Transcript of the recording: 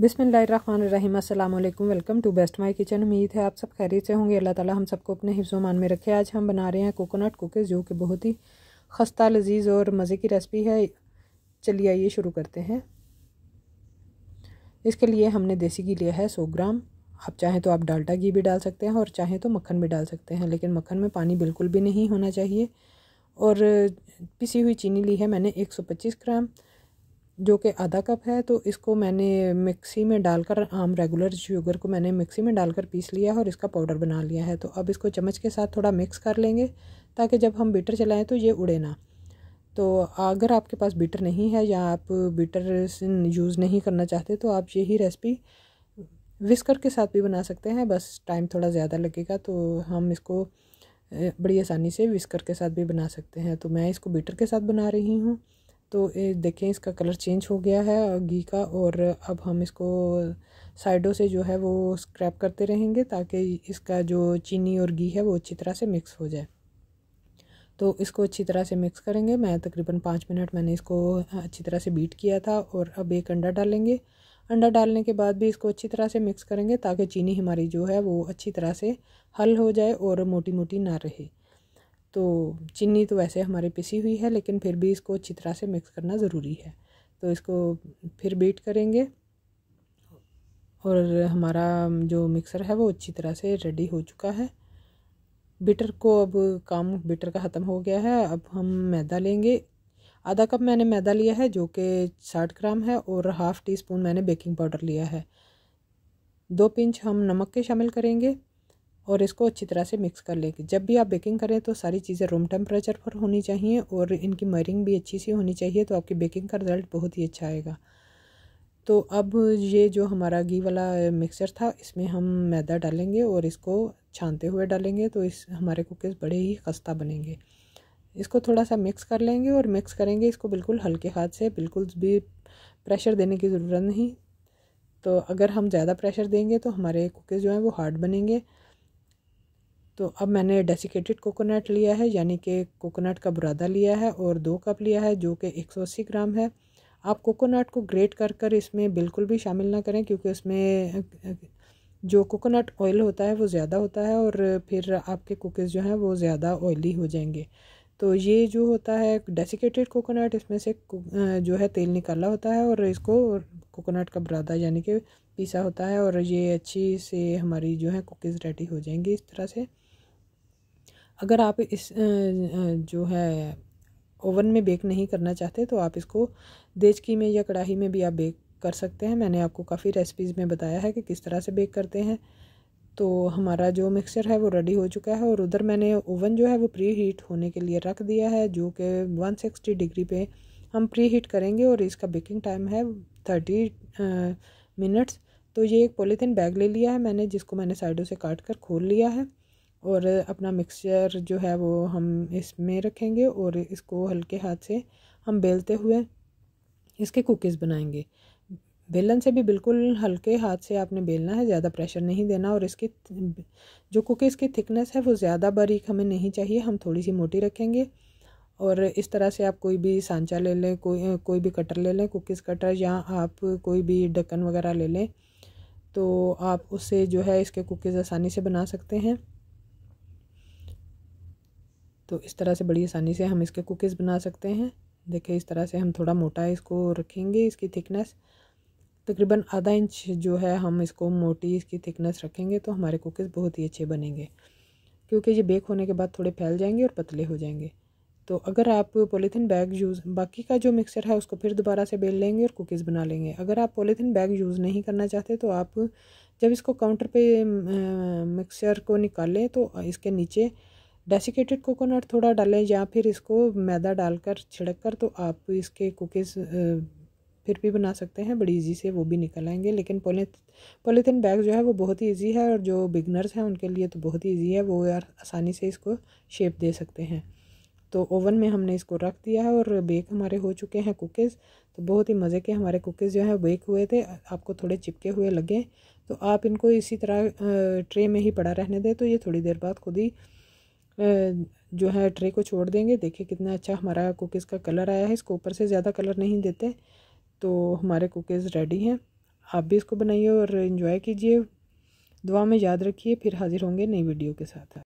बिसमीम अल्लाम welcome to best my kitchen उम्मीद है आप सब खैरियत से होंगे अल्लाह ताला हम सबको अपने मान में रखे आज हम बना रहे हैं कोकोनट कुकीज़ जो कि बहुत ही खस्ता लजीज और मज़े की रेसिपी है चलिए आइए शुरू करते हैं इसके लिए हमने देसी घी लिया है सौ ग्राम आप चाहें तो आप डाल्टा घी भी डाल सकते हैं और चाहें तो मक्खन भी डाल सकते हैं लेकिन मक्खन में पानी बिल्कुल भी नहीं होना चाहिए और पिसी हुई चीनी ली है मैंने पच्चीस ग्राम जो कि आधा कप है तो इसको मैंने मिक्सी में डालकर आम रेगुलर शुगर को मैंने मिक्सी में डालकर पीस लिया है और इसका पाउडर बना लिया है तो अब इसको चम्मच के साथ थोड़ा मिक्स कर लेंगे ताकि जब हम बीटर चलाएं तो ये उड़े ना तो अगर आपके पास बीटर नहीं है या आप बीटर यूज़ नहीं करना चाहते तो आप यही रेसिपी विस्कर के साथ भी बना सकते हैं बस टाइम थोड़ा ज़्यादा लगेगा तो हम इसको बड़ी आसानी से विस्कर के साथ भी बना सकते हैं तो मैं इसको बीटर के साथ बना रही हूँ तो देखें इसका कलर चेंज हो गया है घी का और अब हम इसको साइडों से जो है वो स्क्रैप करते रहेंगे ताकि इसका जो चीनी और घी है वो अच्छी तरह से मिक्स हो जाए तो इसको अच्छी तरह से मिक्स करेंगे मैं तकरीबन पाँच मिनट मैंने इसको अच्छी तरह से बीट किया था और अब एक अंडा डालेंगे अंडा डालने के बाद भी इसको अच्छी तरह से मिक्स करेंगे ताकि चीनी हमारी जो है वो अच्छी तरह से हल हो जाए और मोटी मोटी ना रहे तो चीनी तो वैसे हमारे पिसी हुई है लेकिन फिर भी इसको अच्छी तरह से मिक्स करना ज़रूरी है तो इसको फिर बीट करेंगे और हमारा जो मिक्सर है वो अच्छी तरह से रेडी हो चुका है बिटर को अब काम बिटर का ख़त्म हो गया है अब हम मैदा लेंगे आधा कप मैंने मैदा लिया है जो कि साठ ग्राम है और हाफ़ टी स्पून मैंने बेकिंग पाउडर लिया है दो पिंच हम नमक के शामिल करेंगे और इसको अच्छी तरह से मिक्स कर लेंगे जब भी आप बेकिंग करें तो सारी चीज़ें रूम टेम्परेचर पर होनी चाहिए और इनकी मरिंग भी अच्छी सी होनी चाहिए तो आपकी बेकिंग का रिज़ल्ट बहुत ही अच्छा आएगा तो अब ये जो हमारा घी वाला मिक्सचर था इसमें हम मैदा डालेंगे और इसको छानते हुए डालेंगे तो इस हमारे कुकीज़ बड़े ही खस्ता बनेंगे इसको थोड़ा सा मिक्स कर लेंगे और मिक्स करेंगे इसको बिल्कुल हल्के हाथ से बिल्कुल भी प्रेशर देने की ज़रूरत नहीं तो अगर हम ज़्यादा प्रेशर देंगे तो हमारे कुकीज़ जो हैं वो हार्ड बनेंगे तो अब मैंने डेसिकेटेड कोकोनट लिया है यानी कि कोकोनट का बुरादा लिया है और दो कप लिया है जो कि अस्सी ग्राम है आप कोकोनट को ग्रेट कर कर इसमें बिल्कुल भी शामिल ना करें क्योंकि उसमें जो कोकोनट ऑयल होता है वो ज़्यादा होता है और फिर आपके कुकीज़ जो हैं वो ज़्यादा ऑयली हो जाएंगे तो ये जो होता है डेसिकेटेड कोकोनट इसमें से जो है तेल निकाला होता है और इसको कोकोनट का बुरादा यानी कि पीसा होता है और ये अच्छी से हमारी जो है कुकीज़ रेडी हो जाएंगी इस तरह से अगर आप इस जो है ओवन में बेक नहीं करना चाहते तो आप इसको देचकी में या कढ़ाई में भी आप बेक कर सकते हैं मैंने आपको काफ़ी रेसिपीज़ में बताया है कि किस तरह से बेक करते हैं तो हमारा जो मिक्सचर है वो रेडी हो चुका है और उधर मैंने ओवन जो है वो प्री हीट होने के लिए रख दिया है जो कि वन सिक्सटी डिग्री पे हम प्री हीट करेंगे और इसका बेकिंग टाइम है थर्टी मिनट्स तो ये एक पॉलीथीन बैग ले लिया है मैंने जिसको मैंने साइडों से काट कर खोल लिया है और अपना मिक्सचर जो है वो हम इसमें रखेंगे और इसको हल्के हाथ से हम बेलते हुए इसके कुकीज़ बनाएंगे बेलन से भी बिल्कुल हल्के हाथ से आपने बेलना है ज़्यादा प्रेशर नहीं देना और इसकी जो कुकीज़ की थिकनेस है वो ज़्यादा बारीक हमें नहीं चाहिए हम थोड़ी सी मोटी रखेंगे और इस तरह से आप कोई भी सांचा ले लें कोई कोई भी कटर ले लें कुकीज़ कटर या आप कोई भी ढक्कन वगैरह ले लें तो आप उससे जो है इसके कुकीज़ आसानी से बना सकते हैं तो इस तरह से बड़ी आसानी से हम इसके कुकीज़ बना सकते हैं देखिए इस तरह से हम थोड़ा मोटा इसको रखेंगे इसकी थिकनेस तकरीबन आधा इंच जो है हम इसको मोटी इसकी थिकनेस रखेंगे तो हमारे कुकीज़ बहुत ही अच्छे बनेंगे क्योंकि ये बेक होने के बाद थोड़े फैल जाएंगे और पतले हो जाएंगे तो अगर आप पॉलीथीन बैग यूज़ बाकी का जो मिक्सर है उसको फिर दोबारा से बेल लेंगे और कुकीज़ बना लेंगे अगर आप पॉलीथीन बैग यूज़ नहीं करना चाहते तो आप जब इसको काउंटर पे मिक्सर को निकालें तो इसके नीचे डेसिकेटेड कोकोनट थोड़ा डालें या फिर इसको मैदा डालकर छिड़क कर तो आप इसके कुकीज़ फिर भी बना सकते हैं बड़ी इजी से वो भी निकल आएंगे लेकिन पोली पॉलीथीन बैग जो है वो बहुत ही ईजी है और जो बिगनर्स हैं उनके लिए तो बहुत ही ईजी है वो यार आसानी से इसको शेप दे सकते हैं तो ओवन में हमने इसको रख दिया है और बेक हमारे हो चुके हैं कुकीज़ तो बहुत ही मज़े के हमारे कुकीज़ जो हैं बेक हुए थे आपको थोड़े चिपके हुए लगे तो आप इनको इसी तरह ट्रे में ही पड़ा रहने दें तो ये थोड़ी देर बाद खुद ही जो है ट्रे को छोड़ देंगे देखिए कितना अच्छा हमारा कुकीज़ का कलर आया है इसको ऊपर से ज़्यादा कलर नहीं देते तो हमारे कुकीज़ रेडी हैं आप भी इसको बनाइए और इन्जॉय कीजिए दुआ में याद रखिए फिर हाज़िर होंगे नई वीडियो के साथ